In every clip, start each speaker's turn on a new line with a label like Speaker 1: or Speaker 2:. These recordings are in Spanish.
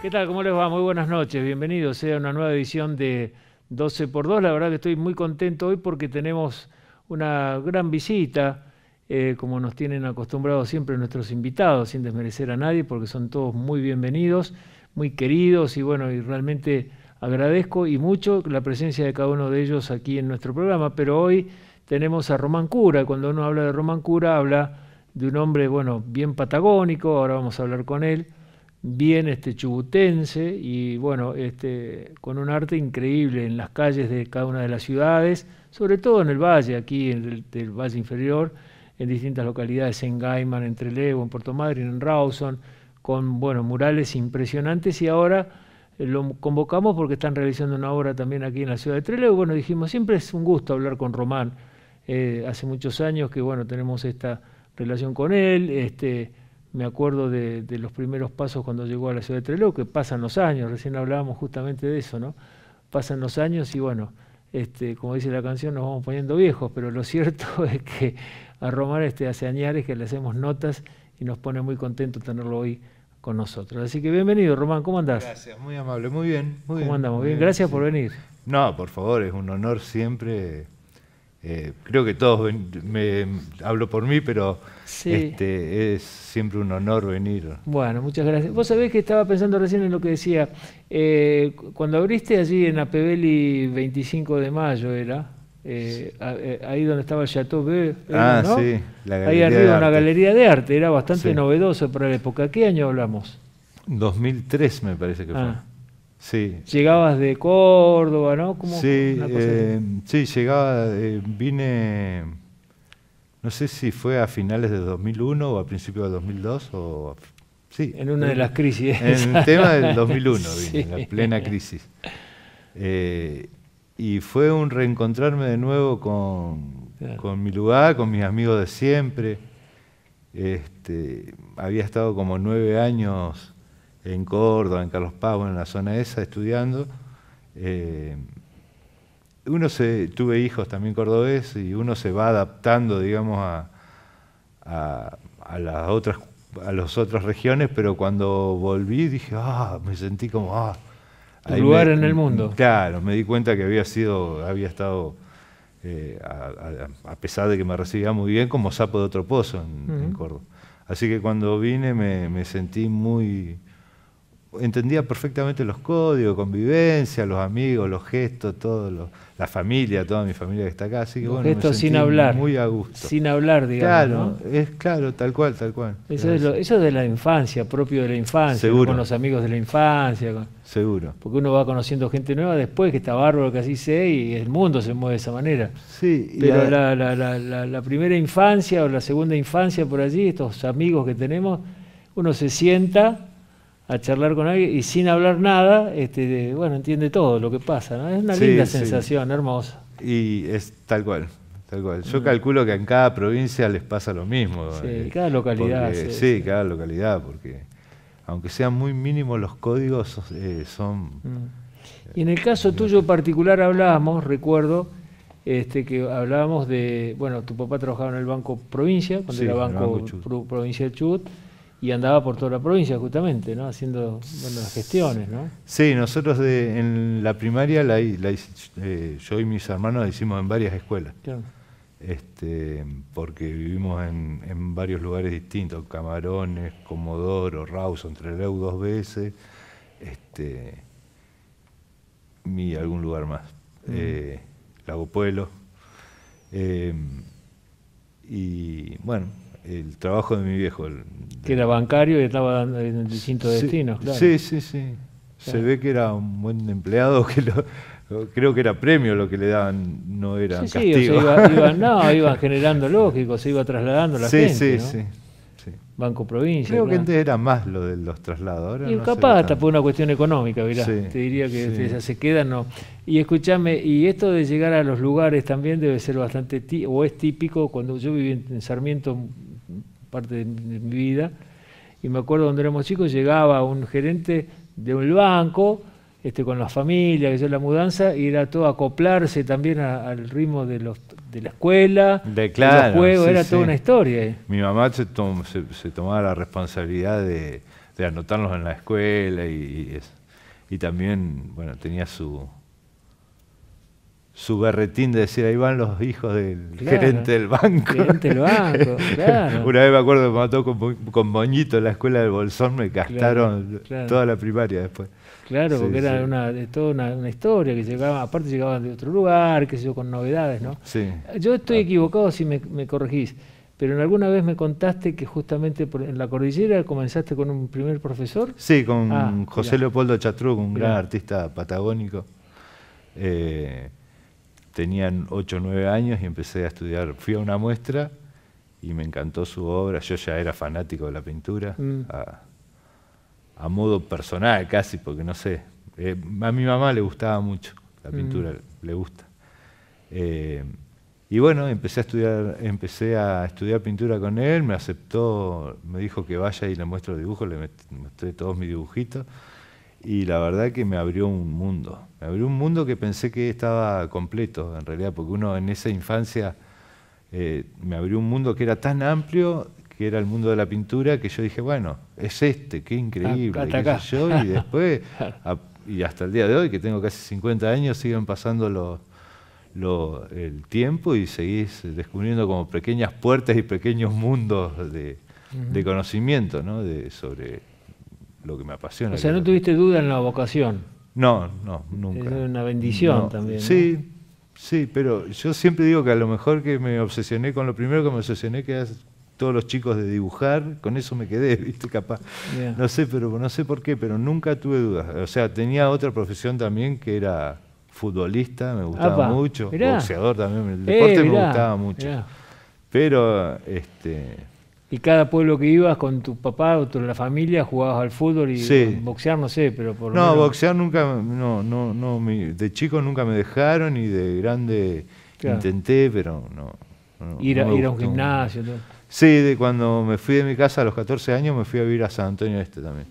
Speaker 1: ¿Qué tal? ¿Cómo les va? Muy buenas noches. Bienvenidos a una nueva edición de 12 x 2. La verdad que estoy muy contento hoy porque tenemos una gran visita, eh, como nos tienen acostumbrados siempre nuestros invitados, sin desmerecer a nadie, porque son todos muy bienvenidos, muy queridos y bueno, y realmente agradezco y mucho la presencia de cada uno de ellos aquí en nuestro programa. Pero hoy tenemos a Román Cura. Cuando uno habla de Román Cura, habla de un hombre, bueno, bien patagónico. Ahora vamos a hablar con él bien este, chubutense y bueno, este, con un arte increíble en las calles de cada una de las ciudades, sobre todo en el valle, aquí en el valle inferior, en distintas localidades, en Gaiman, en Trelew, en Puerto Madryn, en Rawson, con bueno, murales impresionantes y ahora eh, lo convocamos porque están realizando una obra también aquí en la ciudad de Trelew. Bueno, dijimos, siempre es un gusto hablar con Román. Eh, hace muchos años que bueno, tenemos esta relación con él, este, me acuerdo de, los primeros pasos cuando llegó a la ciudad de Trelew, que pasan los años, recién hablábamos justamente de eso, ¿no? Pasan los años y bueno, este, como dice la canción, nos vamos poniendo viejos, pero lo cierto es que a Román este, hace añares que le hacemos notas y nos pone muy contento tenerlo hoy con nosotros. Así que bienvenido, Román, ¿cómo andás? Gracias,
Speaker 2: muy amable, muy bien. Muy ¿Cómo andamos? bien, gracias por venir. No, por favor, es un honor siempre eh, creo que todos, me, hablo por mí, pero este, es siempre un honor venir.
Speaker 1: Bueno, muchas gracias. Vos sabés que estaba pensando recién en lo que decía, eh, cuando abriste allí en Apebeli 25 de mayo era, eh, ahí donde estaba el Chateau ah, ahí arriba una galería de arte, era bastante novedoso para la época. ¿Qué año hablamos?
Speaker 2: 2003 me parece que fue. Ah,
Speaker 1: Llegabas de Córdoba, ¿no?
Speaker 2: Eh, sí, llegaba, eh, vine, no sé si fue a finales de 2001 o a principios de 2002
Speaker 1: En una de las crisis. En el tema del 2001 en la plena
Speaker 2: crisis. Eh, y fue un reencontrarme de nuevo con, con, mi lugar, con mis amigos de siempre. Este, había estado como nueve años en Córdoba, en Carlos Pavo en la zona esa, estudiando. Eh, uno se, tuve hijos también cordobés y uno se va adaptando, digamos, a, las otras a otras regiones, pero cuando volví dije, ah, me sentí como, ah, lugar en el mundo. Claro, me di cuenta que había sido, había estado, eh, a, pesar de que me recibía muy bien, como sapo de otro pozo en, Córdoba. Así que cuando vine me sentí muy, entendía perfectamente los códigos, convivencia, los amigos, los gestos, todo lo, la familia, toda mi familia que está acá, así que bueno, sin hablar, muy a gusto. Sin hablar, digamos.
Speaker 1: Claro, es claro, tal cual, tal cual. Eso es de la infancia, propio de la infancia, con los amigos de la infancia. Seguro. Porque uno va conociendo gente nueva después, que está bárbaro, que así sé, y el mundo se mueve de esa manera. Sí. Pero la, la primera infancia o la segunda infancia por allí, estos amigos que tenemos, uno se sienta a charlar con alguien y sin hablar nada, este, bueno, entiende todo lo que pasa, Es una linda sensación,
Speaker 2: hermosa. Y es tal cual, tal cual. Yo mm. calculo que en cada provincia les pasa lo mismo. Sí, eh, cada localidad. sí, cada localidad, porque aunque sean muy mínimos los códigos, eh, son... Mm.
Speaker 1: Y en el caso tuyo particular hablábamos, recuerdo, este, que hablábamos de, bueno, tu papá trabajaba en el Banco Provincia, cuando era Banco, Provincia Chubut, y andaba por toda la provincia justamente, ¿no? haciendo las gestiones. ¿no?
Speaker 2: Sí, nosotros en la primaria la, eh, yo y mis hermanos la hicimos en varias escuelas, este, porque vivimos en, varios lugares distintos, Camarones, Comodoro, Rawson, Treleu dos veces, este, y algún lugar más, eh, Lago Pueblo. Eh, y bueno, el trabajo de mi viejo.
Speaker 1: que era bancario y estaba en distintos destinos, claro. Sí, sí, sí. Se
Speaker 2: ve que era un buen empleado, que lo, creo que era premio lo que le daban, no era castigo. Sí, iba,
Speaker 1: no, iban generando lógico, se iba trasladando la gente. Sí, sí, sí.
Speaker 2: Banco Provincia. Creo que antes era más lo de los trasladadores y capaz hasta por una cuestión económica,
Speaker 1: mirá. te diría que se quedan, no. Y escúchame, y esto de llegar a los lugares también debe ser bastante, o es típico, cuando yo viví en Sarmiento parte de, mi vida. Y me acuerdo cuando éramos chicos, llegaba un gerente de un banco, este, con la familia, que hizo la mudanza, y era todo acoplarse también al ritmo de, la escuela, de, claro, era toda una historia. Eh.
Speaker 2: Mi mamá se, tomaba la responsabilidad de, anotarlos en la escuela y, y también, bueno, tenía su, su berretín de decir, ahí van los hijos del gerente del banco. Gerente del banco claro. Una vez me acuerdo que me mató con, con moñito en la escuela del Bolsón, me gastaron toda la primaria después. Claro, porque era
Speaker 1: toda una, historia que llegaba, aparte llegaban de otro lugar, que sé con novedades, ¿no? Sí. Yo estoy ah. equivocado si me, corregís, pero en alguna vez me contaste que justamente en la cordillera comenzaste con un primer profesor. Sí, con ah, José Leopoldo
Speaker 2: Chatrug, un gran artista patagónico. Eh, tenían 8 o 9 años y empecé a estudiar. Fui a una muestra y me encantó su obra. Yo ya era fanático de la pintura, mm. a, modo personal casi, porque no sé. Eh, a mi mamá le gustaba mucho la mm. pintura, le gusta. Eh, y bueno, empecé a estudiar, empecé a estudiar pintura con él, me aceptó, me dijo que vaya y le muestro dibujos, le mostré todos mis dibujitos y la verdad que me abrió un mundo. Me abrió un mundo que pensé que estaba completo, en realidad, porque uno en esa infancia eh, me abrió un mundo que era tan amplio que era el mundo de la pintura, que yo dije, bueno, es este, qué increíble, y después, y hasta el día de hoy, que tengo casi 50 años, siguen pasando los, el tiempo y seguís descubriendo como pequeñas puertas y pequeños mundos de, de conocimiento ¿no? de, sobre lo que me apasiona. O sea,
Speaker 1: no tuviste duda en la vocación.
Speaker 2: No, no, nunca. Es una bendición también. Sí, sí, pero yo siempre digo que a lo mejor que me obsesioné con lo primero que me obsesioné que es todos los chicos de dibujar, con eso me quedé, viste, capaz. No sé, pero no sé por qué, pero nunca tuve dudas. O sea, tenía otra profesión también que era futbolista, me gustaba mucho, boxeador también, el eh, deporte me gustaba mucho. Pero este
Speaker 1: y cada pueblo que ibas con tu papá o tu, la familia jugabas al fútbol y boxear no sé pero por no boxear
Speaker 2: nunca no no no de chico nunca me dejaron y de grande intenté pero no, ir, a, un gimnasio sí de cuando me fui de mi casa a los 14 años me fui a vivir a San Antonio Este también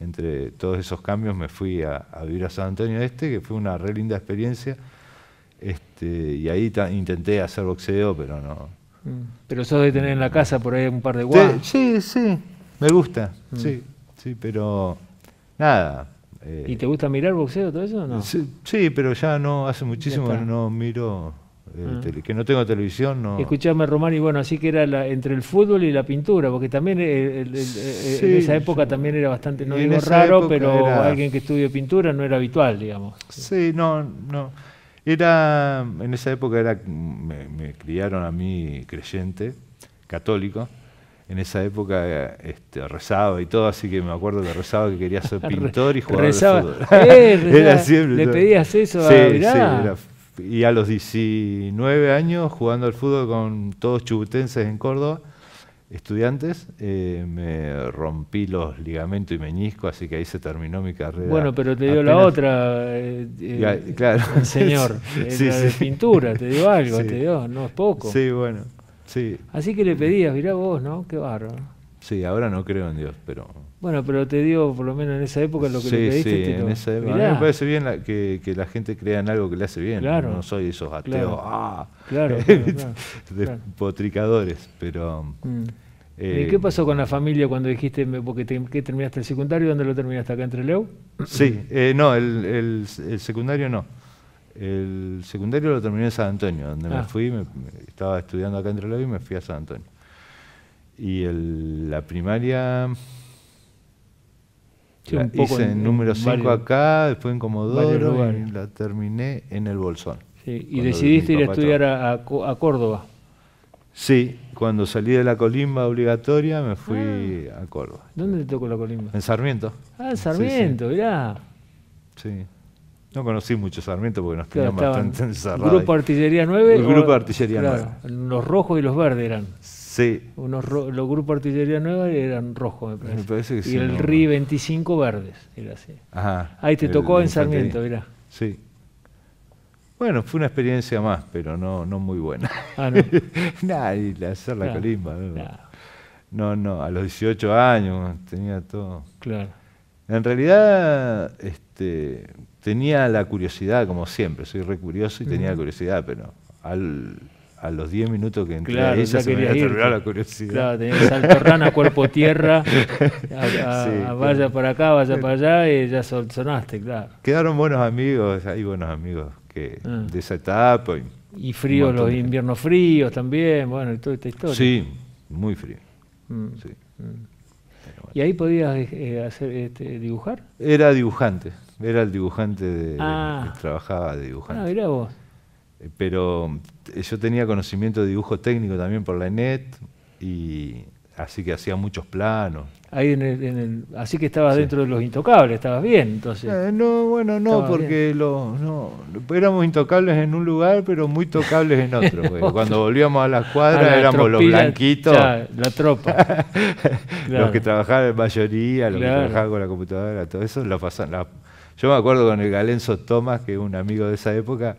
Speaker 2: entre todos esos cambios me fui a, vivir a San Antonio Este que fue una re linda experiencia este y ahí intenté hacer boxeo pero no
Speaker 1: pero eso de tener en la mm. casa
Speaker 2: por ahí un par de guas. Sí, sí, me gusta. Mm. Sí, sí, pero nada. Eh. ¿Y te gusta mirar boxeo todo eso no? Sí, pero ya no, hace muchísimo no miro, eh, ah. que no tengo televisión. No.
Speaker 1: Escuchame, Román, y bueno, así que era la, entre el fútbol y la pintura, porque también en esa época también era bastante, no digo raro, pero alguien
Speaker 2: que estudió pintura no era habitual, digamos. Sí, no, no. Era, en esa época era, me, criaron a mí creyente, católico, en esa época este, rezaba y todo, así que me acuerdo que rezaba que quería ser pintor y jugador fútbol. Eh, le pedías eso a mirá. sí, Y a los 19 años jugando al fútbol con todos chubutenses en Córdoba, estudiantes, eh, me rompí los ligamentos y meñisco, así que ahí se terminó mi carrera. Bueno, pero te dio la otra, eh, eh, señor, de pintura, te dio algo, te dio, no es poco. Sí, bueno, sí.
Speaker 1: Así que le pedías, mirá vos, ¿no? Qué bárbaro.
Speaker 2: Sí, ahora no creo en Dios, pero
Speaker 1: bueno, pero te digo, por lo menos en esa época, lo que le pediste. Sí, en me parece
Speaker 2: bien que, la gente crea en algo que le hace bien. Claro. No soy esos ateos, ah. despotricadores, pero. Mm. ¿Y eh, qué
Speaker 1: pasó con la familia cuando dijiste, porque que terminaste el secundario, dónde lo terminaste? ¿Acá entre Leu?
Speaker 2: Sí, eh, no, el, secundario no. El secundario lo terminé en San Antonio, donde me ah. fui, estaba estudiando acá entre Leu y me fui a San Antonio. Y la primaria hice en, número 5 acá, después en Comodoro, y la terminé en el Bolsón. ¿Y decidiste ir a estudiar
Speaker 1: a, a, Córdoba?
Speaker 2: Sí, cuando salí de la colimba obligatoria me fui ah. a Córdoba.
Speaker 1: ¿Dónde te tocó la colimba?
Speaker 2: En Sarmiento.
Speaker 1: Ah, en Sarmiento, ya.
Speaker 2: Sí. No conocí mucho Sarmiento porque nos bastante en bastante encerrados. ¿Grupo
Speaker 1: Artillería 9? El grupo de Artillería 9. Los rojos y los verdes eran. Sí. los grupos artillería nueva eran rojos, me parece. y el RI 25 verdes, era así.
Speaker 2: Ahí te tocó en Sarmiento, mirá. Sí. Bueno, fue una experiencia más, pero no, muy buena. Nada, ah, no. y hacer la No. no, a los 18 años tenía todo. Claro. En realidad, este, tenía la curiosidad, como siempre, soy re curioso y tenía curiosidad, pero al a los 10 minutos que entré a ella se me había terminado la curiosidad. Claro, tenía que rana, cuerpo tierra, a, vaya para acá, vaya para
Speaker 1: allá, y ya sonaste, claro.
Speaker 2: Quedaron buenos amigos, hay buenos amigos que ah. de esa etapa. Y, frío, los
Speaker 1: inviernos fríos también, bueno, y toda esta historia. Sí,
Speaker 2: muy frío. Mm, mm.
Speaker 1: ¿Y ahí podías eh, eh, hacer, este, dibujar?
Speaker 2: Era dibujante, era el dibujante de, ah. que trabajaba de dibujante. Ah, era vos. Eh, pero eh, yo tenía conocimiento de dibujo técnico también por la ENET, y así que hacía muchos planos.
Speaker 1: así que estabas dentro de los intocables,
Speaker 2: estabas bien, eh, no, bueno, no, porque no, éramos intocables en un lugar, pero muy tocables en otro. Cuando volvíamos a la cuadras éramos los blanquitos. la tropa. Los que trabajaban en mayoría, los que trabajaban con la computadora, todo eso, lo yo me acuerdo con el Galenzo Tomás, que es un amigo de esa época,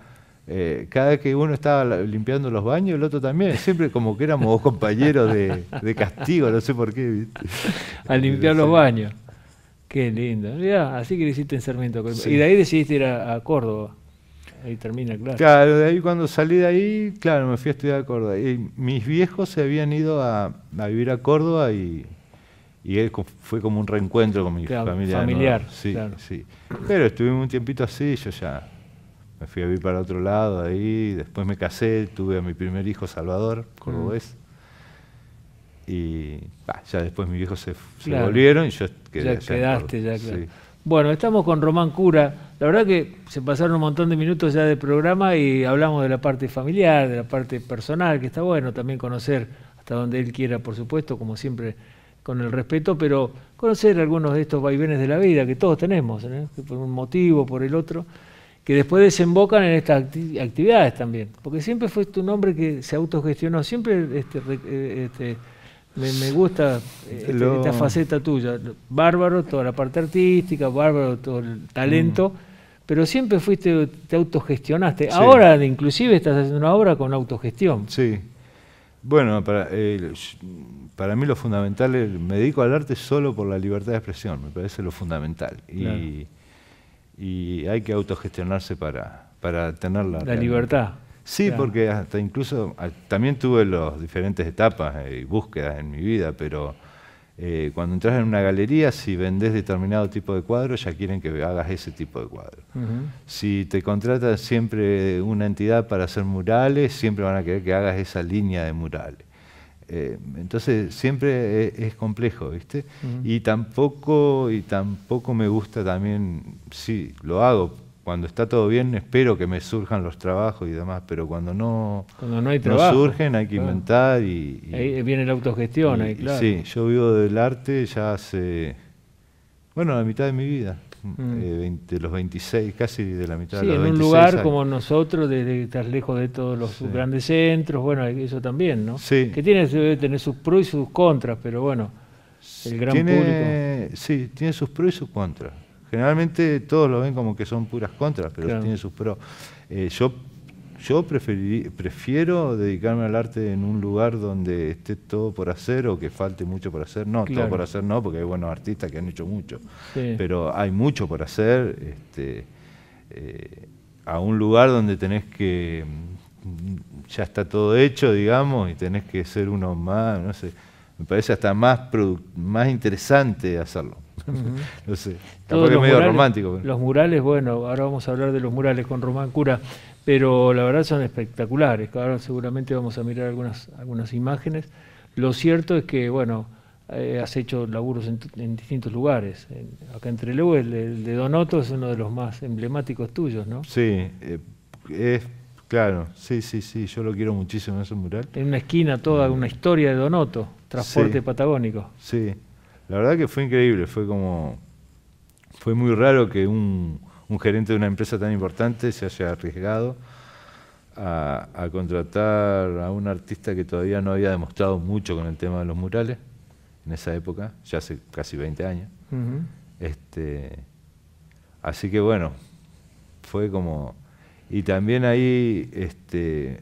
Speaker 2: eh, cada vez que uno estaba limpiando los baños, el otro también, siempre como que éramos compañeros de, castigo, no sé por qué. Al limpiar los baños. Qué lindo.
Speaker 1: así que decidiste hiciste en Sarmiento. Y de ahí decidiste ir a, Córdoba. Ahí termina, claro. Claro,
Speaker 2: de ahí cuando salí de ahí, claro, me fui a estudiar a Córdoba. Y mis viejos se habían ido a, vivir a Córdoba y, fue como un reencuentro con mi familia. Familiar. Sí, sí. Pero estuvimos un tiempito así, y yo ya me fui a vivir para otro lado ahí, después me casé, tuve a mi primer hijo Salvador, cordobés. ves. Mm. Y ya después mis hijos se, volvieron y yo quedé Ya quedaste, ya claro.
Speaker 1: Bueno, estamos con Román Cura. La verdad que se pasaron un montón de minutos ya de programa y hablamos de la parte familiar, de la parte personal, que está bueno también conocer hasta donde él quiera, por supuesto, como siempre con el respeto, pero conocer algunos de estos vaivenes de la vida que todos tenemos, ¿eh? por un motivo, por el otro que después desembocan en estas actividades también. Porque siempre fuiste un hombre que se autogestionó, siempre este, eh, este, me, gusta eh, este, esta faceta tuya. Bárbaro, toda la parte artística, bárbaro, todo el talento. Mm. Pero siempre fuiste, te autogestionaste. Ahora,
Speaker 2: inclusive, estás haciendo una obra con autogestión. Sí. Bueno, para, eh, para mí lo fundamental, es, me dedico al arte solo por la libertad de expresión, me parece lo fundamental y hay que autogestionarse para, para tener la, libertad. Sí, porque hasta incluso ah, también tuve las diferentes etapas eh, y búsquedas en mi vida, pero eh, cuando entras en una galería, si vendés determinado tipo de cuadro, ya quieren que hagas ese tipo de cuadro. Si te contratan siempre una entidad para hacer murales, siempre van a querer que hagas esa línea de murales. Eh, entonces siempre e, es, complejo, ¿viste? Y tampoco y tampoco me gusta también, sí, lo hago cuando está todo bien, espero que me surjan los trabajos y demás, pero cuando no, cuando no, hay surgen hay que inventar y, ahí viene la autogestión, ahí, claro. Sí, yo vivo del arte ya hace bueno, la mitad de mi vida de mm. eh, los 26, casi de la mitad sí, en un lugar como
Speaker 1: nosotros, desde estar lejos de todos los grandes centros, bueno, eso también, ¿no? Sí. Que tiene, tener sus pros y sus contras, pero bueno, el gran público.
Speaker 2: Sí, tiene sus pros y sus contras. Generalmente todos lo ven como que son puras contras, pero tiene sus pros. Eh, yo yo prefiero dedicarme al arte en un lugar donde esté todo por hacer o que falte mucho por hacer. No, todo por hacer no, porque hay buenos artistas que han hecho mucho. Pero hay mucho por hacer. Este, eh, a un lugar donde tenés que. Mm, ya está todo hecho, digamos, y tenés que ser uno más, no sé. Me parece hasta más, interesante hacerlo. no sé. Tampoco es medio romántico.
Speaker 1: Los murales, bueno, ahora vamos a hablar de los murales con Román Cura pero la verdad son espectaculares. Ahora seguramente vamos a mirar algunas, algunas imágenes. Lo cierto es que, bueno, eh, has hecho laburos en, distintos lugares. acá en Trelew, el, el, de Donoto es uno de los más emblemáticos tuyos, ¿no?
Speaker 2: Sí, eh, es claro, sí, sí, sí, yo lo quiero muchísimo ese mural.
Speaker 1: En una esquina toda una historia de Donoto, transporte patagónico.
Speaker 2: Sí, la verdad que fue increíble, fue como, fue muy raro que un un gerente de una empresa tan importante se haya arriesgado a, contratar a un artista que todavía no había demostrado mucho con el tema de los murales en esa época, ya hace casi 20 años. Este, así que bueno, fue como... Y también ahí este,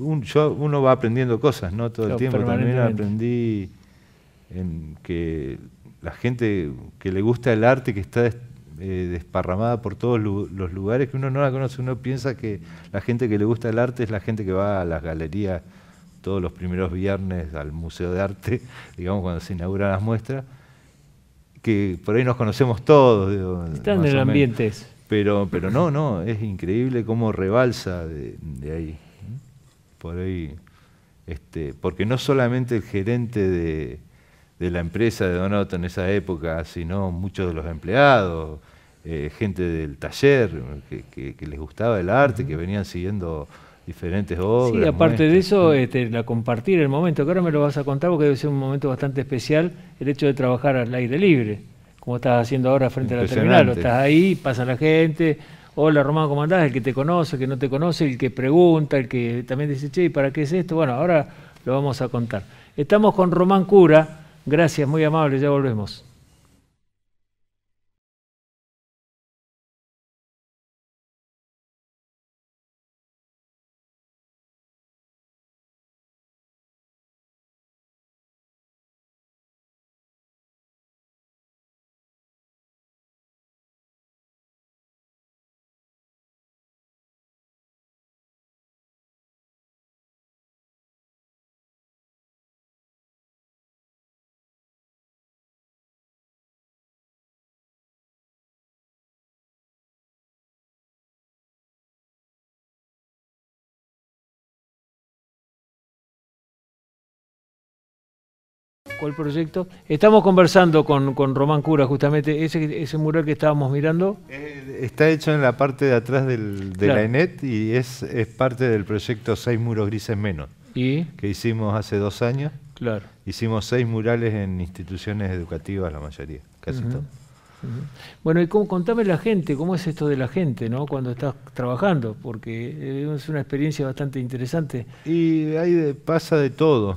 Speaker 2: uno va aprendiendo cosas, ¿no? Todo el tiempo. También aprendí en que la gente que le gusta el arte, que está eh, desparramada por todos los lugares que uno no la conoce. Uno piensa que la gente que le gusta el arte es la gente que va a las galerías todos los primeros viernes al Museo de Arte, digamos, cuando se inauguran las muestras, que por ahí nos conocemos todos. Están en el Pero, pero no, no, es increíble cómo rebalsa de, ahí. ¿eh? Por ahí, este, porque no solamente el gerente de, de la empresa de Donato en esa época, sino muchos de los empleados, eh, gente del taller que, les gustaba el arte, que venían siguiendo diferentes obras. Sí, aparte
Speaker 1: de eso, este, la compartir el momento, que ahora me lo vas a contar porque debe ser un momento bastante especial el hecho de trabajar al aire libre, como estás haciendo ahora frente a la terminal, estás ahí, pasa la gente, hola Román, ¿cómo andás? El que te conoce, el que no te conoce, el que pregunta, el que también dice, che, ¿y para qué es esto? Bueno, ahora lo vamos a contar. Estamos con Román Cura, gracias, muy amable, ya volvemos. cuál proyecto. Estamos conversando con, Román Cura, justamente, ese, mural que estábamos
Speaker 2: mirando. Eh, está hecho en la parte de atrás del, de la ENET y es, es parte del proyecto Seis Muros Grises Menos, ¿Y? que hicimos hace dos años. Claro. Hicimos seis murales en instituciones educativas, la mayoría, casi
Speaker 1: todo. Bueno, y cómo, contame la gente, cómo es esto de la gente, ¿no? Cuando estás trabajando, porque eh, es una experiencia bastante interesante.
Speaker 2: Y ahí pasa de todo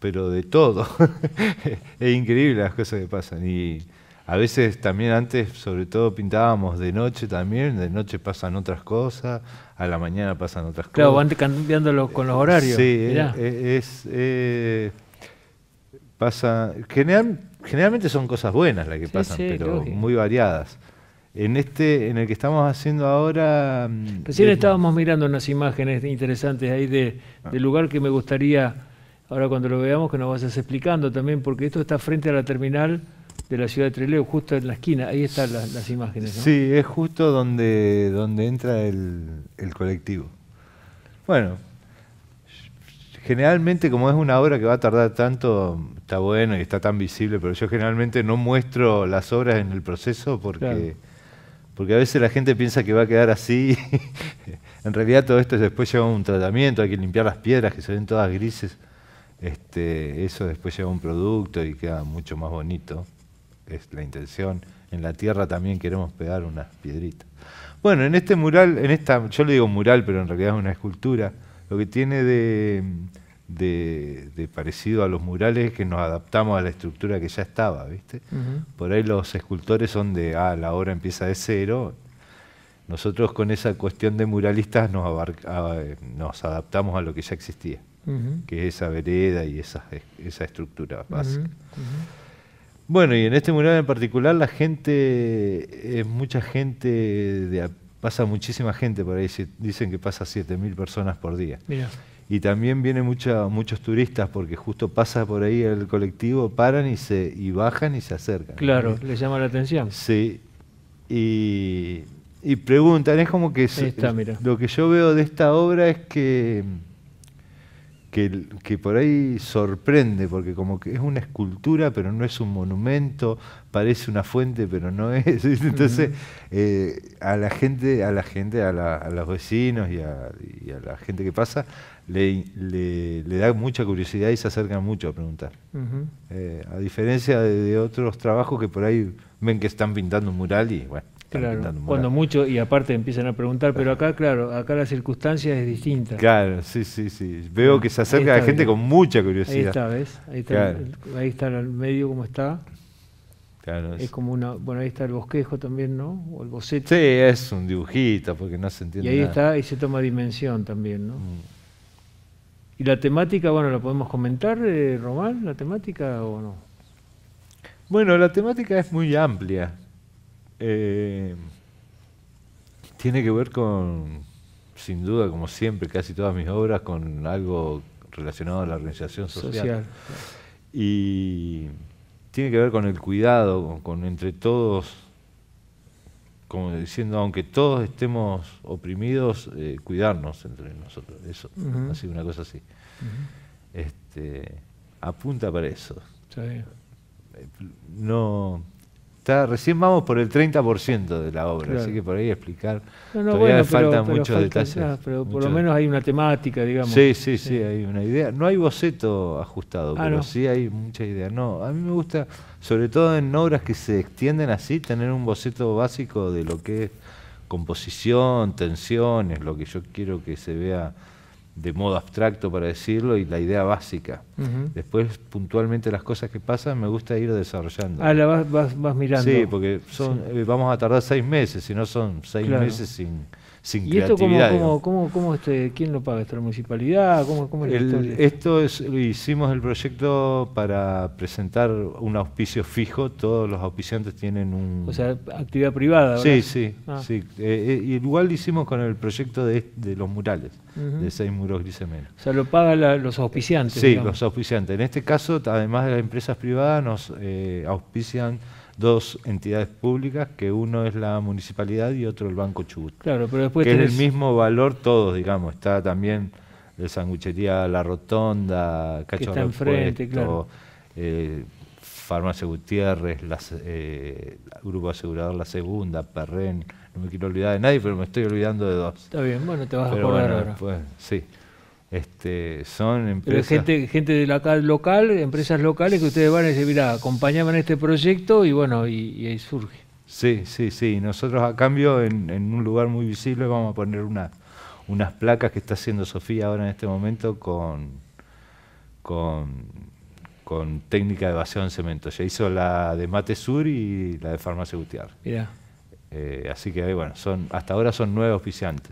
Speaker 2: pero de todo. es increíble las cosas que pasan. Y a veces también antes, sobre todo, pintábamos de noche también, de noche pasan otras cosas, a la mañana pasan otras cosas. Claro, van cambiándolo con los horarios. Sí, eh, eh, es... Eh, pasa, generalmente son cosas buenas las que pasan, pero muy variadas. En este, en el que estamos haciendo ahora. Mm, Recién estábamos mirando unas imágenes
Speaker 1: interesantes ahí de, ah. del lugar que me gustaría Ahora cuando lo veamos que nos vas explicando también, porque esto está frente a la terminal de la ciudad de treleo justo en la esquina, ahí están las, imágenes. Sí,
Speaker 2: es justo donde, donde entra el, colectivo. Bueno, generalmente como es una obra que va a tardar tanto, está bueno y está tan visible, pero yo generalmente no muestro las obras en el proceso porque, porque a veces la gente piensa que va a quedar así. en realidad todo esto después lleva un tratamiento, hay que limpiar las piedras que se ven todas grises. Este, eso después lleva un producto y queda mucho más bonito, es la intención. En la tierra también queremos pegar unas piedritas. Bueno, en este mural, en esta, yo le digo mural, pero en realidad es una escultura. Lo que tiene de, parecido a los murales es que nos adaptamos a la estructura que ya estaba, ¿viste? Por ahí los escultores son de, ah, la obra empieza de cero. Nosotros con esa cuestión de muralistas nos ah, adaptamos a lo que ya existía que es que esa vereda y esa, esa estructura básica. Bueno, y en este mural en particular la gente, es mucha gente, pasa muchísima gente por ahí, dicen que pasa 7.000 personas por día. Y también vienen mucha, muchos turistas porque justo pasa por ahí el colectivo, paran y se bajan y se acercan. Claro, les llama la atención. Sí. Y, preguntan, es como que... Lo que yo veo de esta obra es que que, por ahí sorprende, porque como que es una escultura, pero no es un monumento, parece una fuente, pero no es. Entonces, eh, a la gente, a la gente, a, los vecinos y a, la gente que pasa, le, da mucha curiosidad y se acercan mucho a preguntar. Eh, a diferencia de, de, otros trabajos que por ahí ven que están pintando un mural y bueno. Claro,
Speaker 1: cuando mucho, y aparte empiezan a preguntar, pero acá, claro, acá la circunstancia es distinta.
Speaker 2: Claro, sí, sí, sí. Veo ah, que se acerca la gente con mucha curiosidad. Ahí está, ¿ves?
Speaker 1: Ahí está, el, medio como está. Claro, es, como una. Bueno, ahí está el bosquejo también, ¿no?
Speaker 2: O el boceto. Sí, es un dibujito, porque no se entiende. Y ahí está,
Speaker 1: y se toma dimensión también, ¿no? Mm. Y la temática, bueno, ¿la podemos comentar, eh, Román, la temática
Speaker 2: o no? Bueno, la temática es muy amplia. Eh, tiene que ver con, sin duda, como siempre, casi todas mis obras, con algo relacionado a la organización social. Y tiene que ver con el cuidado, con, entre todos, como diciendo, aunque todos estemos oprimidos, eh, cuidarnos entre nosotros. Eso, ha una cosa así. este, apunta para eso. No recién vamos por el 30% de la obra, así que por ahí explicar. Todavía faltan muchos detalles. pero por lo menos hay una temática, digamos. Sí, sí, sí, hay una idea. No hay boceto ajustado, ah, pero sí hay mucha idea. No, a mí me gusta, sobre todo en obras que se extienden así, tener un boceto básico de lo que es composición, tensiones, lo que yo quiero que se vea de modo abstracto para decirlo y la idea básica. Después, puntualmente, las cosas que pasan me gusta ir desarrollando. Ah, la vas, mirando. Sí, porque son, eh, vamos a tardar seis meses, si no son seis meses sin ¿Y esto Cómo,
Speaker 1: cómo, cómo, este, ¿Quién lo paga? ¿Esta municipalidad? ¿Cómo, es el,
Speaker 2: esto es, hicimos el proyecto para presentar un auspicio fijo, todos los auspiciantes tienen un... O sea,
Speaker 1: actividad privada. ¿verdad? Sí, ah.
Speaker 2: sí. sí. Eh, eh, y igual lo hicimos con el proyecto de, los murales, de seis muros menos. O sea, lo pagan los auspiciantes. Sí, los auspiciantes. En este caso, además de las empresas privadas, nos eh, auspician dos entidades públicas, que uno es la municipalidad y otro el Banco Chubut. Claro, pero después que el mismo valor todos, digamos, está también el sanguchería La Rotonda, Cacho que eh, Farmacia Gutiérrez, las, eh, Grupo Asegurador La Segunda, Perren, no me quiero olvidar de nadie, pero me estoy olvidando de dos. Está bien, bueno, te vas a acordar ahora. Pues, sí. Este, son empresas. gente,
Speaker 1: gente de la local, empresas locales que ustedes
Speaker 2: van a dicen, mira, acompañaban este proyecto y bueno, y, ahí surge. Sí, sí, sí. Nosotros a cambio en, un lugar muy visible vamos a poner una, unas placas que está haciendo Sofía ahora en este momento con, con, técnica de evasión en cemento. Ya hizo la de Mate Sur y la de Farmacia Gutiérrez. Eh, así que bueno, son, hasta ahora son nueve oficiantes.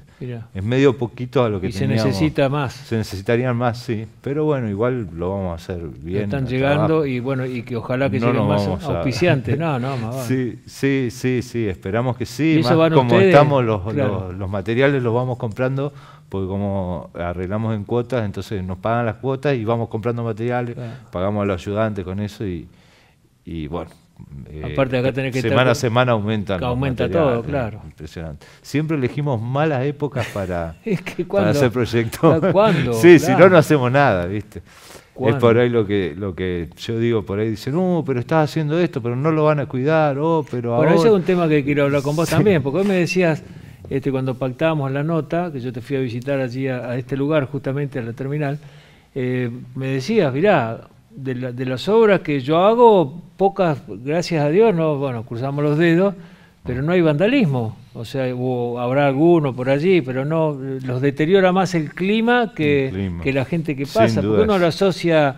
Speaker 2: Es medio poquito a lo que y se necesita más. Se necesitarían más, sí. Pero bueno, igual lo vamos a hacer bien. Están llegando
Speaker 1: y bueno, y que ojalá que no lleguen más auspiciantes. no, no, más
Speaker 2: Sí, sí, sí, esperamos que sí. Más como estamos, los, los, materiales los vamos comprando, porque como arreglamos en cuotas, entonces nos pagan las cuotas y vamos comprando materiales, pagamos a los ayudantes con eso y, y bueno eh, Aparte acá tener que semana a semana aumentan. aumenta todo, claro. Impresionante. Siempre elegimos malas épocas para, que hacer proyectos. sí, si no, no hacemos nada, ¿viste? Es por ahí lo que, lo que yo digo, por ahí dicen, no, uh, pero estás haciendo esto, pero no lo van a cuidar, oh, pero ahora... Bueno, ese es un tema que quiero hablar con vos también,
Speaker 1: porque hoy me decías, este, cuando pactábamos la nota, que yo te fui a visitar allí a, este lugar, justamente a la terminal, eh, me decías, mirá, de, las obras que yo hago, pocas, gracias a Dios, no, bueno, cruzamos los dedos, pero no hay vandalismo. O sea, hubo, habrá alguno por allí, pero no, los deteriora más el clima que, la gente que pasa, porque uno lo asocia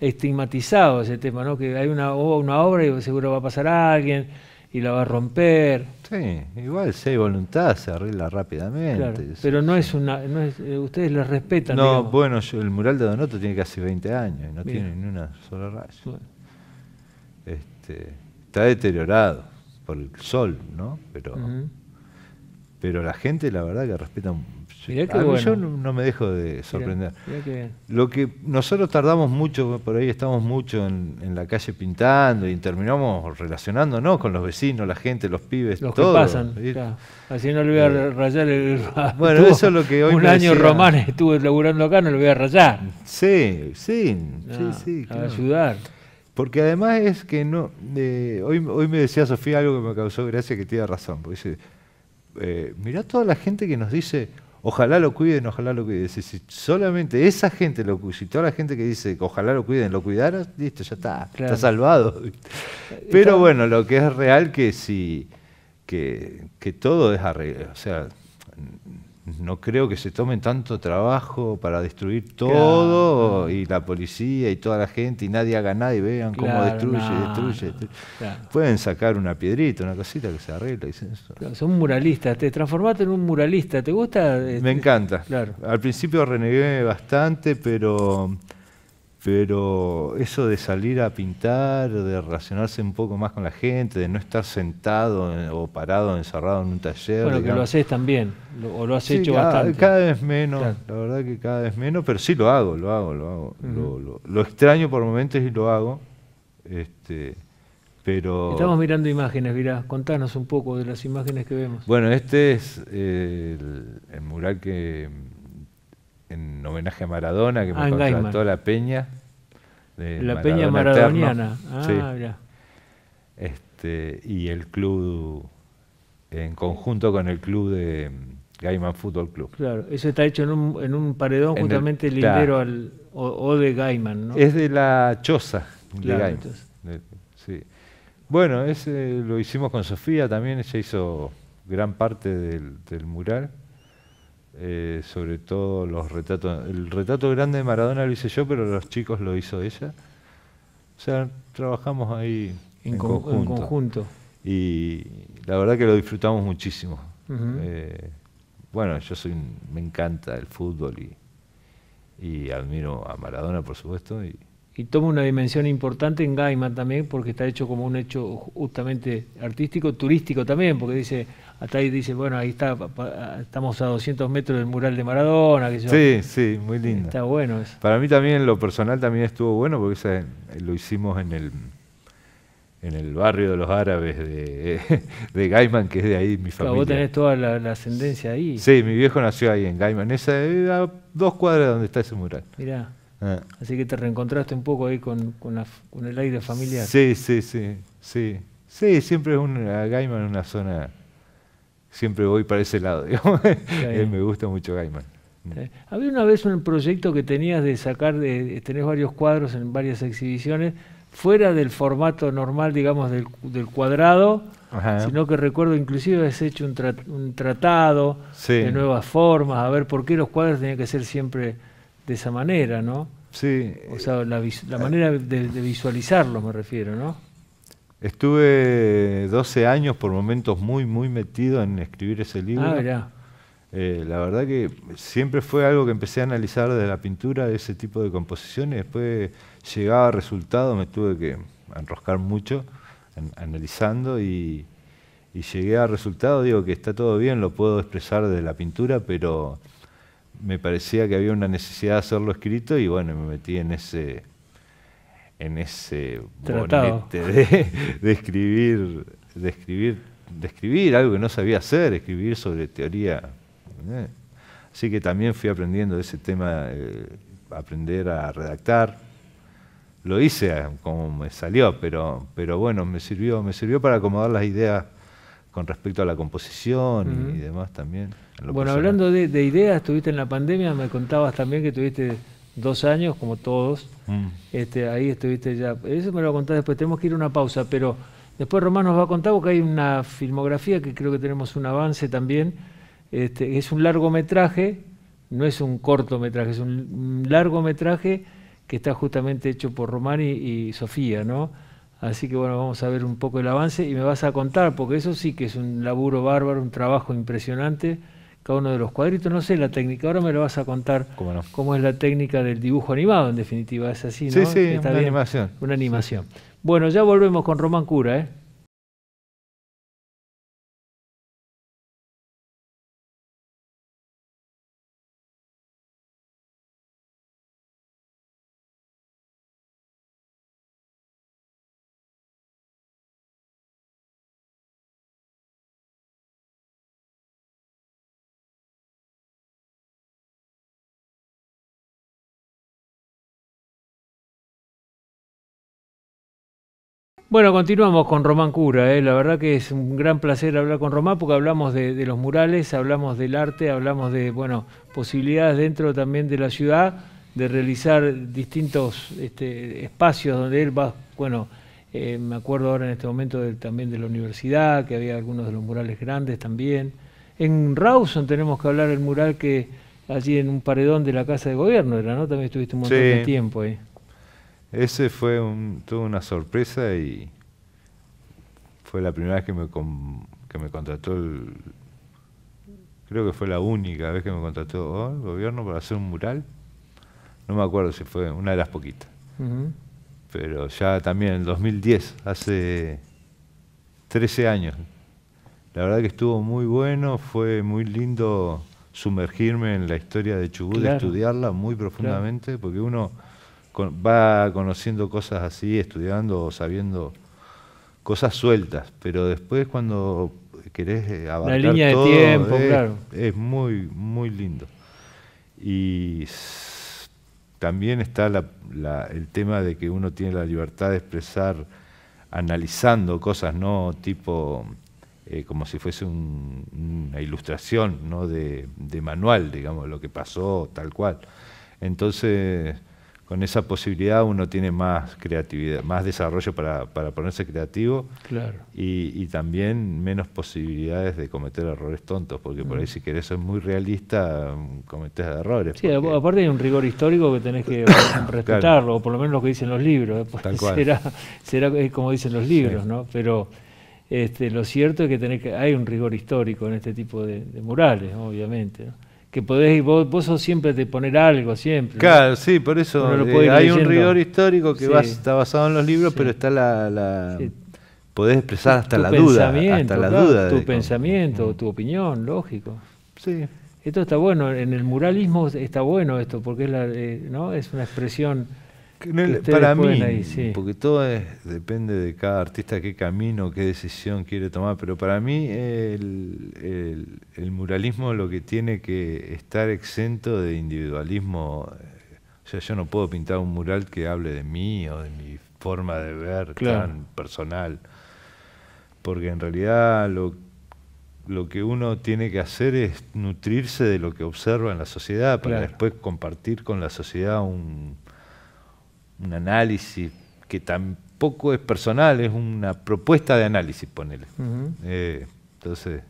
Speaker 1: estigmatizado ese tema, ¿no? Que hay una, una obra y seguro va a pasar alguien y la va a romper. Sí,
Speaker 2: igual si hay voluntad se arregla rápidamente.
Speaker 1: pero no es una, no es, eh, ustedes lo respetan. No,
Speaker 2: bueno, el mural de Donato tiene casi 20 años y no tiene ni una sola raya. Este, está deteriorado por el sol, ¿no? Pero, pero la gente la verdad que respeta yo no, me dejo de sorprender. Lo que nosotros tardamos mucho, por ahí estamos mucho en, la calle pintando y terminamos relacionándonos con los vecinos, la gente, los pibes, los todo, que pasan.
Speaker 1: Así no le voy a eh, rayar Bueno, eso es lo que hoy. Un año Román estuve
Speaker 2: laburando acá, no lo voy a rayar. Sí, sí, sí, ah, sí. ayudar. Porque además es que no. Eh, hoy, me decía Sofía algo que me causó gracia que tiene razón. Porque dice: eh, Mirá toda la gente que nos dice ojalá lo cuiden, ojalá lo cuiden. Si, solamente esa gente si toda la gente que dice ojalá lo cuiden, lo cuidara, listo, ya está, está salvado. Pero bueno, lo que es real que si que, todo es arreglado, o sea, no creo que se tomen tanto trabajo para destruir todo y la policía y toda la gente y nadie haga nada y vean cómo destruye, destruye. Pueden sacar una piedrita, una cosita que se arregla. Y se...
Speaker 1: son muralistas, te transformaste en un muralista, ¿te gusta? Me
Speaker 2: encanta. Al principio renegué bastante, pero pero eso de salir a pintar, de relacionarse un poco más con la gente, de no estar sentado o parado, encerrado en un taller. Bueno, que lo haces
Speaker 1: también, o lo has hecho bastante. Cada vez menos,
Speaker 2: la verdad que cada vez menos, pero sí lo hago, lo hago, lo hago. lo, extraño por momentos y lo hago. Este, pero... Estamos
Speaker 1: mirando imágenes, Mirá, contanos un poco de las imágenes que vemos.
Speaker 2: Bueno, este es eh, el, el mural que en homenaje a Maradona, que me ah, la peña. De la peña maradoniana. Ah, sí. Este, y el club, en conjunto con el club de Gaiman Fútbol Club.
Speaker 1: Claro, eso está hecho en un, en un paredón justamente el, al, o, de Gaiman, ¿no? Es
Speaker 2: de la choza de Gaiman. Bueno, ese lo hicimos con Sofía también, ella hizo gran parte del mural. Eh, sobre todo los retratos. El retrato grande de Maradona lo hice yo, pero los chicos lo hizo ella. O sea, trabajamos ahí en, conjunto. Y la verdad que lo disfrutamos muchísimo. Eh, bueno, yo soy, me encanta el fútbol y, admiro a Maradona, por supuesto. Y,
Speaker 1: y toma una dimensión importante en Gaiman también, porque está hecho como un hecho justamente artístico, turístico también, porque dice, hasta Ahí dice, bueno, ahí está, estamos a 200 metros del mural de Maradona. Que sí,
Speaker 2: sí, muy lindo. Está bueno eso. Para mí también, lo personal también estuvo bueno, porque eh, lo hicimos en el en el barrio de los árabes de, de Gaiman, que es de ahí mi familia. vos tenés
Speaker 1: toda la, ascendencia ahí.
Speaker 2: Sí, mi viejo nació ahí en Gaiman, esa, eh, a dos cuadras donde está ese mural. Mirá. Ah.
Speaker 1: Así que te reencontraste un poco ahí con, el aire familiar.
Speaker 2: Sí, sí, sí, sí. Sí, siempre es un, Gaiman una zona siempre voy para ese lado. Él eh, me gusta mucho Gaiman. Mm. Eh,
Speaker 1: había una vez un proyecto que tenías de sacar, de, tenés varios cuadros en varias exhibiciones, fuera del formato normal, digamos, del, cuadrado, sino que recuerdo inclusive has hecho un, un tratado de nuevas formas, a ver por qué los cuadros tenían que ser siempre de esa manera, ¿no? Sí. O sea, la, eh, manera de, de visualizarlos
Speaker 2: me refiero, ¿no? Estuve 12 años por momentos muy, muy metido en escribir ese libro. Ah, ya. Eh, la verdad que siempre fue algo que empecé a analizar desde la pintura, ese tipo de composiciones. Después llegaba a resultados, me tuve que enroscar mucho analizando y, y, llegué a resultado. Digo que está todo bien, lo puedo expresar desde la pintura, pero me parecía que había una necesidad de hacerlo escrito y bueno, me metí en ese, en ese de, escribir, de, escribir, de escribir algo que no sabía hacer, escribir sobre teoría. ¿eh? Así que también fui aprendiendo ese tema, eh, aprender a redactar. Lo hice eh, como me salió, pero, pero bueno, me sirvió, me sirvió para acomodar las ideas con respecto a la composición y demás también. Bueno, hablando
Speaker 1: de, de, ideas, estuviste en la pandemia, me contabas también que tuviste dos años, como todos. Mm. Este, ahí estuviste ya. Eso me lo contar después. Tenemos que ir a una pausa, pero después Román nos va a contar porque hay una filmografía que creo que tenemos un avance también. Este, es un largometraje, no es un cortometraje, es un largometraje que está justamente hecho por Román y, y Sofía, ¿no? Así que bueno, vamos a ver un poco el avance y me vas a contar, porque eso sí que es un laburo bárbaro, un trabajo impresionante cada uno de los cuadritos. No sé la técnica, ahora me lo vas a contar cómo, es la técnica del dibujo animado, en definitiva, es así, ¿no? Sí, sí, una animación. Una animación. Bueno, ya volvemos con Román Cura, ¿eh? Bueno, continuamos con Román Cura. ¿eh? La verdad que es un gran placer hablar con Román porque hablamos de, los murales, hablamos del arte, hablamos de bueno posibilidades dentro también de la ciudad de realizar distintos este, espacios donde él va, bueno, eh, me acuerdo ahora en este momento también de la universidad, que había algunos de los murales grandes también. En Rawson tenemos que hablar del mural que allí en un paredón de la Casa de Gobierno era, ¿no? También estuviste un montón de tiempo ahí.
Speaker 2: ¿eh? Ese fue un, una sorpresa y fue la primera vez que me, que me contrató el, creo que fue la única vez que me contrató el gobierno para hacer un mural. No me acuerdo si fue una de las poquitas. Pero ya también en 2010, hace 13 años. La verdad que estuvo muy bueno, fue muy lindo sumergirme en la historia de Chubut, estudiarla muy profundamente, porque uno va conociendo cosas así, estudiando sabiendo cosas sueltas, pero después cuando querés eh, abarcar La línea todo, de tiempo, es, muy, muy lindo. Y también está el tema de que uno tiene la libertad de expresar analizando cosas, no tipo eh, como si fuese una ilustración ¿no? de, manual, digamos, lo que pasó, tal cual. Entonces, con esa posibilidad uno tiene más creatividad, más desarrollo para, ponerse creativo claro. y, también menos posibilidades de cometer errores tontos, porque por ahí mm. si querés ser muy realista, cometés errores. Sí, aparte
Speaker 1: hay un rigor histórico que tenés que respetarlo, o por lo menos lo que dicen los libros, eh, será, será como dicen los libros, ¿no? Pero este, lo cierto es que, tenés que hay un rigor histórico en este tipo de, de murales, obviamente que podés vos, vos sos siempre te poner algo, siempre. Claro, sí, por eso eh, hay un rigor histórico que está
Speaker 2: basado en los libros, pero está la... Podés expresar hasta la duda. Hasta la duda. Tu
Speaker 1: pensamiento, mm. tu opinión, lógico. Sí. Esto está bueno, en el muralismo está bueno esto, porque es, eh, ¿no? es una expresión para mí,
Speaker 2: porque todo depende de cada artista, qué camino, qué decisión quiere tomar, pero para mí el, muralismo lo que tiene que estar exento de individualismo. Eh, o sea, yo no puedo pintar un mural que hable de mí o de mi forma de ver tan personal, porque en realidad lo que uno tiene que hacer es nutrirse de lo que observa en la sociedad para después compartir con la sociedad un, un análisis que tampoco es personal, es una propuesta de análisis, ponele. Eh, entonces.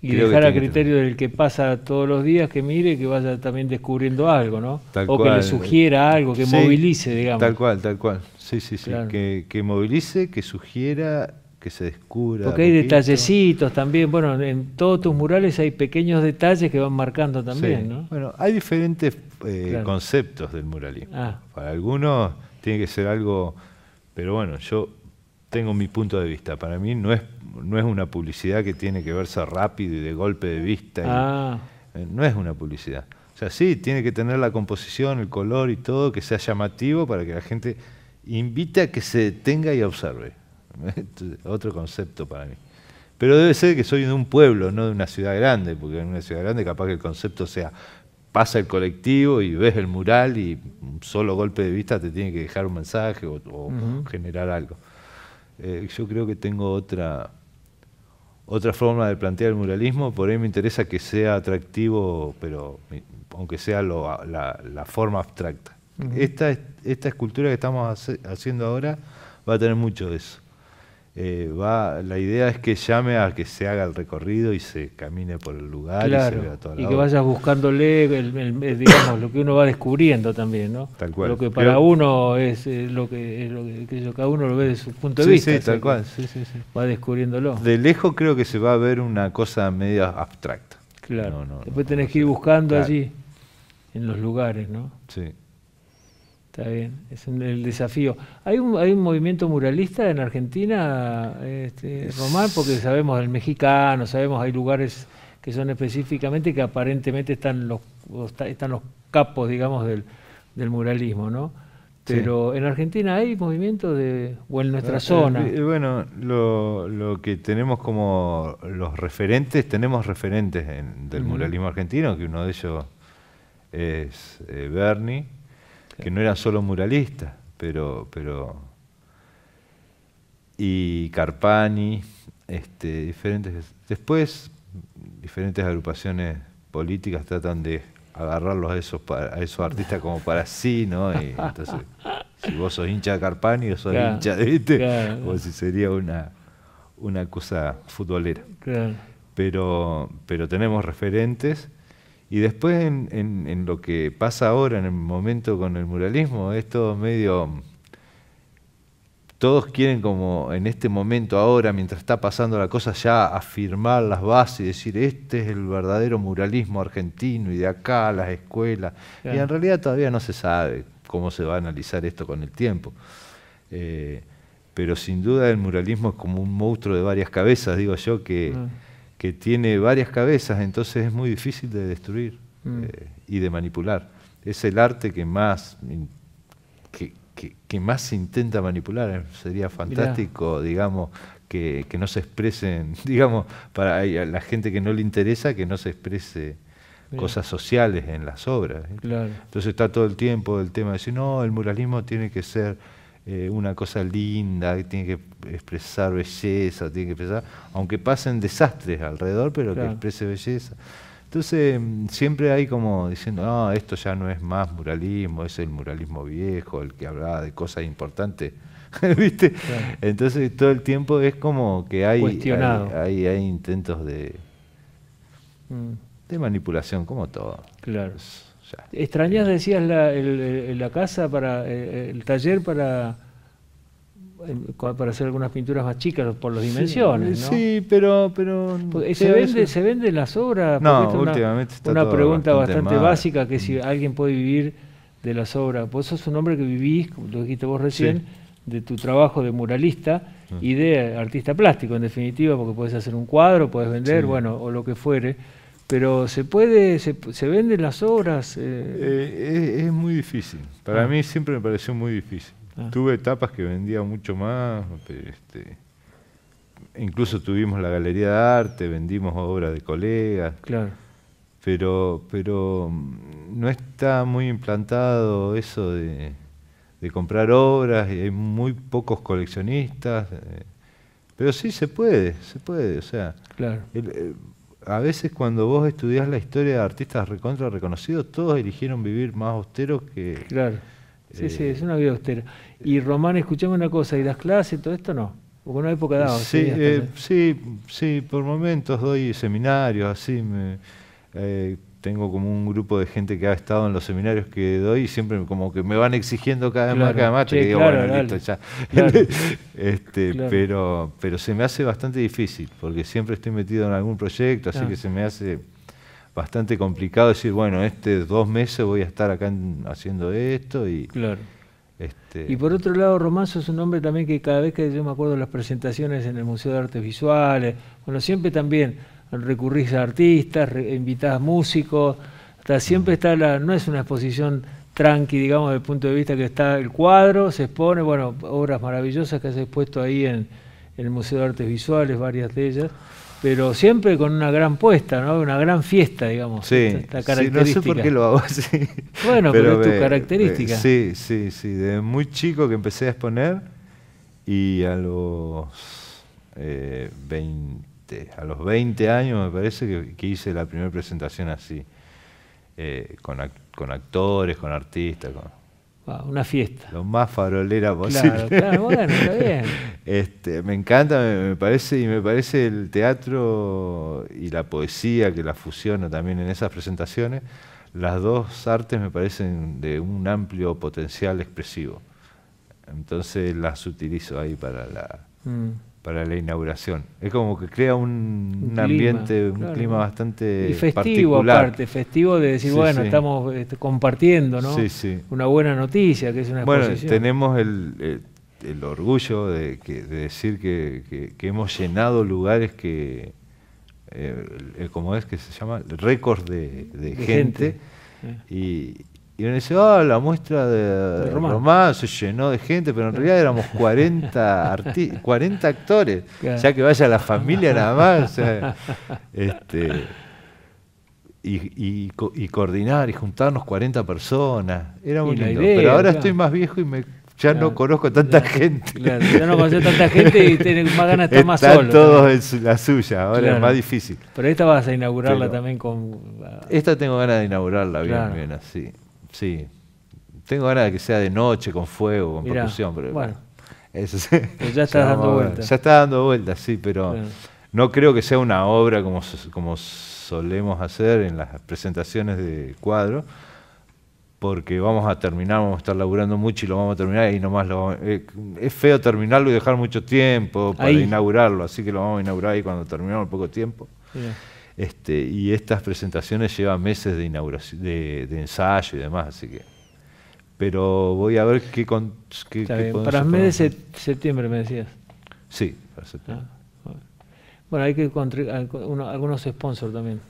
Speaker 2: Y dejar a
Speaker 1: criterio del que pasa todos los días que mire, que vaya también descubriendo algo, ¿no? o que le sugiera algo, que movilice, digamos.
Speaker 2: Tal cual, tal cual. Sí, sí, sí. Que, movilice, que sugiera que se descubra. Porque hay
Speaker 1: detallecitos también, bueno, en todos tus murales hay pequeños detalles que van marcando también, ¿no?
Speaker 2: Bueno, hay diferentes eh, conceptos del muralismo. Ah. Para algunos tiene que ser algo, pero bueno, yo tengo mi punto de vista. Para mí no es, no es una publicidad que tiene que verse rápido y de golpe de vista. Ah. Eh, no es una publicidad. O sea, sí, tiene que tener la composición, el color y todo, que sea llamativo para que la gente invite a que se detenga y observe. Otro concepto para mí. Pero debe ser que soy de un pueblo, no de una ciudad grande, porque en una ciudad grande capaz que el concepto sea pasa el colectivo y ves el mural y un solo golpe de vista te tiene que dejar un mensaje o, generar algo. Eh, yo creo que tengo otra, otra forma de plantear el muralismo, por ahí me interesa que sea atractivo, pero aunque sea la, forma abstracta. esta, esta escultura que estamos haciendo ahora va a tener mucho de eso. Eh, va, la idea es que llame a que se haga el recorrido y se camine por el lugar y se vea la Y que vayas
Speaker 1: buscándole, digamos, lo que uno va descubriendo también, ¿no? Tal Lo que para uno es eh, lo que, cada uno lo ve desde su punto de vista. Sí, tal cual. va descubriéndolo.
Speaker 2: De lejos creo que se va a ver una cosa media abstracta.
Speaker 1: Claro. Después tenés que ir buscando allí, en los lugares, ¿no? Sí. Está bien, es el desafío. ¿Hay un, hay un movimiento muralista en Argentina, este, Román? Porque sabemos del mexicano, sabemos hay lugares que son específicamente que aparentemente están los, están los capos, digamos, del, muralismo, ¿no? Pero en Argentina hay movimientos de, o en nuestra ah, zona. Eh,
Speaker 2: bueno, lo, que tenemos como los referentes, tenemos referentes del muralismo argentino, que uno de ellos es Bernie eh, Berni que no eran solo muralistas, pero, pero y Carpani, este, diferentes. Después, diferentes agrupaciones políticas tratan de agarrarlos a esos, a esos artistas como para sí, ¿no? entonces, si vos sos hincha de Carpani, yo sos hincha de este, o si sería una, una cosa futbolera. Pero, pero tenemos referentes y después en, lo que pasa ahora, en el momento con el muralismo, es todo medio... Todos quieren como en este momento, ahora, mientras está pasando la cosa, ya afirmar las bases y decir, este es el verdadero muralismo argentino y de acá las escuelas. Y en realidad todavía no se sabe cómo se va a analizar esto con el tiempo. Eh, pero sin duda el muralismo es como un monstruo de varias cabezas, digo yo, que... Mm que tiene varias cabezas, entonces es muy difícil de destruir mm. eh, y de manipular. Es el arte que más, que, más se intenta manipular. Eh, sería fantástico, digamos, que, no se expresen, digamos, para la gente que no le interesa, que no se exprese cosas sociales en las obras. ¿eh? Entonces está todo el tiempo el tema de decir, no, el muralismo tiene que ser eh, una cosa linda, que tiene que expresar belleza, tiene que expresar, aunque pasen desastres alrededor, pero que exprese belleza. Entonces mm, siempre hay como diciendo, no, esto ya no es más muralismo, es el muralismo viejo, el que hablaba de cosas importantes. ¿Viste? Entonces todo el tiempo es como que hay, hay, hay, intentos de, mm. de manipulación, como todo. Claro.
Speaker 1: ¿Extrañas, decías, la, casa para eh, eh, el, taller para, para hacer algunas pinturas más chicas por las dimensiones? Sí,
Speaker 2: pero... pero ¿Se, vende, ¿Se
Speaker 1: venden las obras? No, últimamente una, Una pregunta bastante, básica que si mm. alguien puede vivir de las obras. Vos sos un hombre que vivís, como lo dijiste vos recién, de tu trabajo de muralista mm. y de artista plástico, en definitiva, porque puedes hacer un cuadro, puedes vender, bueno, o lo que fuere pero se puede, se, venden las obras. Eh.
Speaker 2: Eh, es, muy difícil. Para ah. mí siempre me pareció muy difícil. Ah. Tuve etapas que vendía mucho más. Este, incluso tuvimos la galería de arte, vendimos obras de colegas. Claro. Pero, pero mm, no está muy implantado eso de, comprar obras y hay muy pocos coleccionistas. Eh. pero sí se puede, se puede. O sea, claro a veces cuando vos estudias la historia de artistas recontra reconocidos, todos eligieron vivir más austero que... Claro. Sí, eh, sí, es una vida austera. Y eh, Román, escuchame una cosa,
Speaker 1: ¿y las clases, todo esto no? Porque una época daba. Sí, eh,
Speaker 2: sí, sí, por momentos doy seminarios, así, me, eh, tengo como un grupo de gente que ha estado en los seminarios que doy y siempre como que me van exigiendo cada vez más, cada que digo, bueno, listo, ya. Este, pero, pero se me hace bastante difícil, porque siempre estoy metido en algún proyecto, así que se me hace bastante complicado decir, bueno, este dos meses voy a estar acá haciendo esto y... Claro. Este". y
Speaker 1: por otro lado, Romanzo es un hombre también que cada vez que yo me acuerdo de las presentaciones en el Museo de Artes Visuales, bueno, siempre también recurrís a artistas, invitás a músicos, hasta siempre está la, no es una exposición tranqui, digamos, desde el punto de vista que está el cuadro, se expone, bueno, obras maravillosas que has expuesto ahí en, el Museo de Artes Visuales, varias de ellas pero siempre con una gran puesta, ¿no? Una gran fiesta, digamos. Sí, esta característica. no sé por qué lo
Speaker 2: hago así. Bueno, pero, es tu característica. sí, sí, sí. Desde muy chico que empecé a exponer y a los 20 eh, a los 20 años me parece que, hice la primera presentación así, eh, con, actores, con artistas. Con una fiesta. Lo más farolera posible. Claro, bueno, está bien. Este, me encanta, me, parece, y me parece el teatro y la poesía que la fusiona también en esas presentaciones, las dos artes me parecen de un amplio potencial expresivo. Entonces las utilizo ahí para la... Mm para la inauguración. Es como que crea un, ambiente, un clima bastante y festivo aparte, festivo de decir, bueno, estamos este, compartiendo, ¿no? Sí,
Speaker 1: una buena noticia, que es una Bueno,
Speaker 2: tenemos eh, el, orgullo de, decir que, hemos llenado lugares que, eh, eh, como es que se llama, récords de, gente. gente. Y, y me dice, oh, la muestra de, Román. se llenó de gente, pero en realidad éramos 40, 40 actores. Ya que vaya la familia nada más. O sea, este, y, y, coordinar y juntarnos 40 personas. Era muy lindo. pero ahora estoy más viejo y me, ya no conozco tanta gente. ya no conozco tanta gente y tenés más ganas de estar más solo. todos en la suya, ahora es más difícil. Pero esta vas
Speaker 1: a inaugurarla también con...
Speaker 2: Esta tengo ganas de inaugurarla bien, bien así. Sí. Tengo ganas de que sea de noche, con fuego, con producción. pero. Bueno. Eso ya está dando vueltas. Ya está dando vueltas, sí, pero no creo que sea una obra como, como solemos hacer en las presentaciones de cuadro, porque vamos a terminar, vamos a estar laburando mucho y lo vamos a terminar y nomás lo eh, es feo terminarlo y dejar mucho tiempo para inaugurarlo, así que lo vamos a inaugurar ahí cuando terminamos poco tiempo. Este, y estas presentaciones llevan meses de, de, ensayo y demás, así que. Pero voy a ver qué. Con, para de
Speaker 1: septiembre, me decías.
Speaker 2: Sí, para septiembre. Ah,
Speaker 1: bueno. hay que encontrar algunos sponsors también.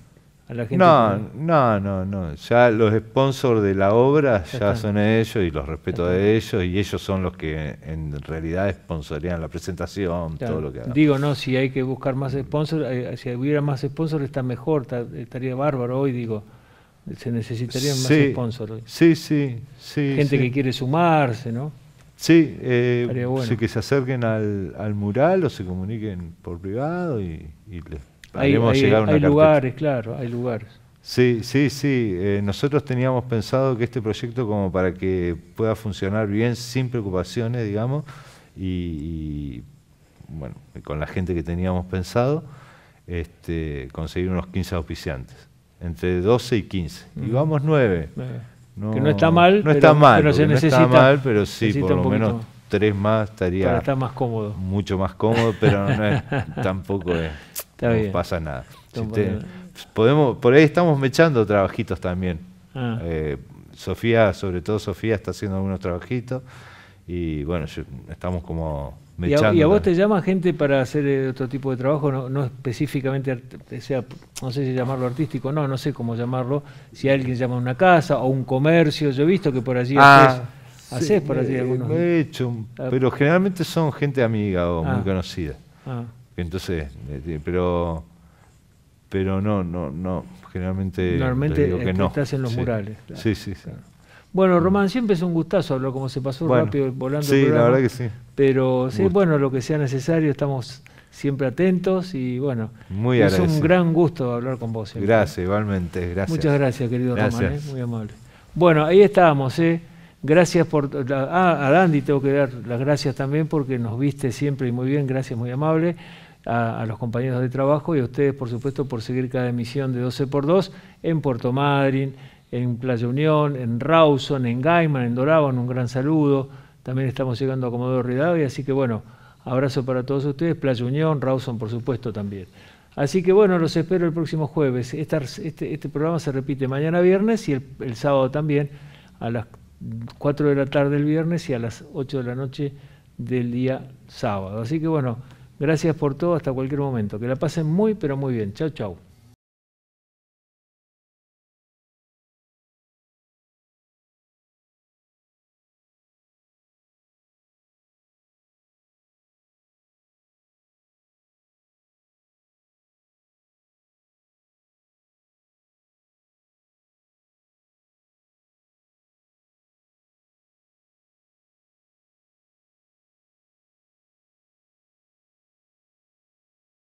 Speaker 1: No,
Speaker 2: no, no, no. Ya los sponsors de la obra ya, son ellos y los respeto de ellos y ellos son los que en realidad sponsorían la presentación, todo lo que hagan. Digo,
Speaker 1: no, si hay que buscar más sponsors, eh, eh, si hubiera más sponsors está mejor, estaría bárbaro hoy, digo. Se necesitarían más sponsors.
Speaker 2: Sí, sí, sí. Gente que quiere sumarse, ¿no? Sí, eh, que se acerquen al, mural o se comuniquen por privado y, y les hay, lugares, claro, hay lugares. Sí, sí, sí. Eh, nosotros teníamos pensado que este proyecto como para que pueda funcionar bien, sin preocupaciones, digamos, y, bueno, con la gente que teníamos pensado, este, conseguir unos 15 auspiciantes, entre 12 y 15. Y vamos 9. que no está mal. No está mal. se necesita, no está mal, pero sí, por lo menos tres más estaría más cómodo. mucho más cómodo, pero tampoco es, pasa nada. podemos, por ahí estamos mechando trabajitos también. Ah. Eh, Sofía, sobre todo Sofía, está haciendo algunos trabajitos y bueno, estamos como ¿Y a, ¿Y a, vos
Speaker 1: te llama gente para hacer eh, otro tipo de trabajo? No, específicamente, sea, no sé si llamarlo artístico, no, no sé cómo llamarlo. Si alguien llama una casa o un comercio, yo he visto que por allí... Ah, ¿Hacés por algunos? hecho,
Speaker 2: ah. pero generalmente son gente amiga o muy ah. conocida. Ah. Entonces, este, pero pero no, no, no, generalmente Normalmente que no. estás en los murales. Sí, sí,
Speaker 1: Bueno, Román, siempre es un gustazo hablar, como se pasó rápido volando. el programa, la verdad que sí. Pero sí, bueno, lo que sea necesario, estamos siempre atentos y bueno, Muy es un gran gusto hablar con vos. Gracias, igualmente, gracias. Muchas gracias, querido Román, ¿eh? muy amable. Bueno, ahí estábamos, ¿eh? Gracias por... Ah, a Dandy tengo que dar las gracias también porque nos viste siempre y muy bien, gracias, muy amable. A, los compañeros de trabajo y a ustedes, por supuesto, por seguir cada emisión de 12x2 en Puerto Madryn, en Playa Unión, en Rawson, en Gaiman, en Doraban, un gran saludo. También estamos llegando a Comodoro y así que bueno, abrazo para todos ustedes, Playa Unión, Rawson, por supuesto, también. Así que bueno, los espero el próximo jueves. Este, este, programa se repite mañana viernes y el sábado también a las 4 de la tarde el viernes y a las 8 de la noche del día sábado. Así que bueno, gracias por todo, hasta cualquier momento. Que la pasen muy, pero muy bien. Chao, chao.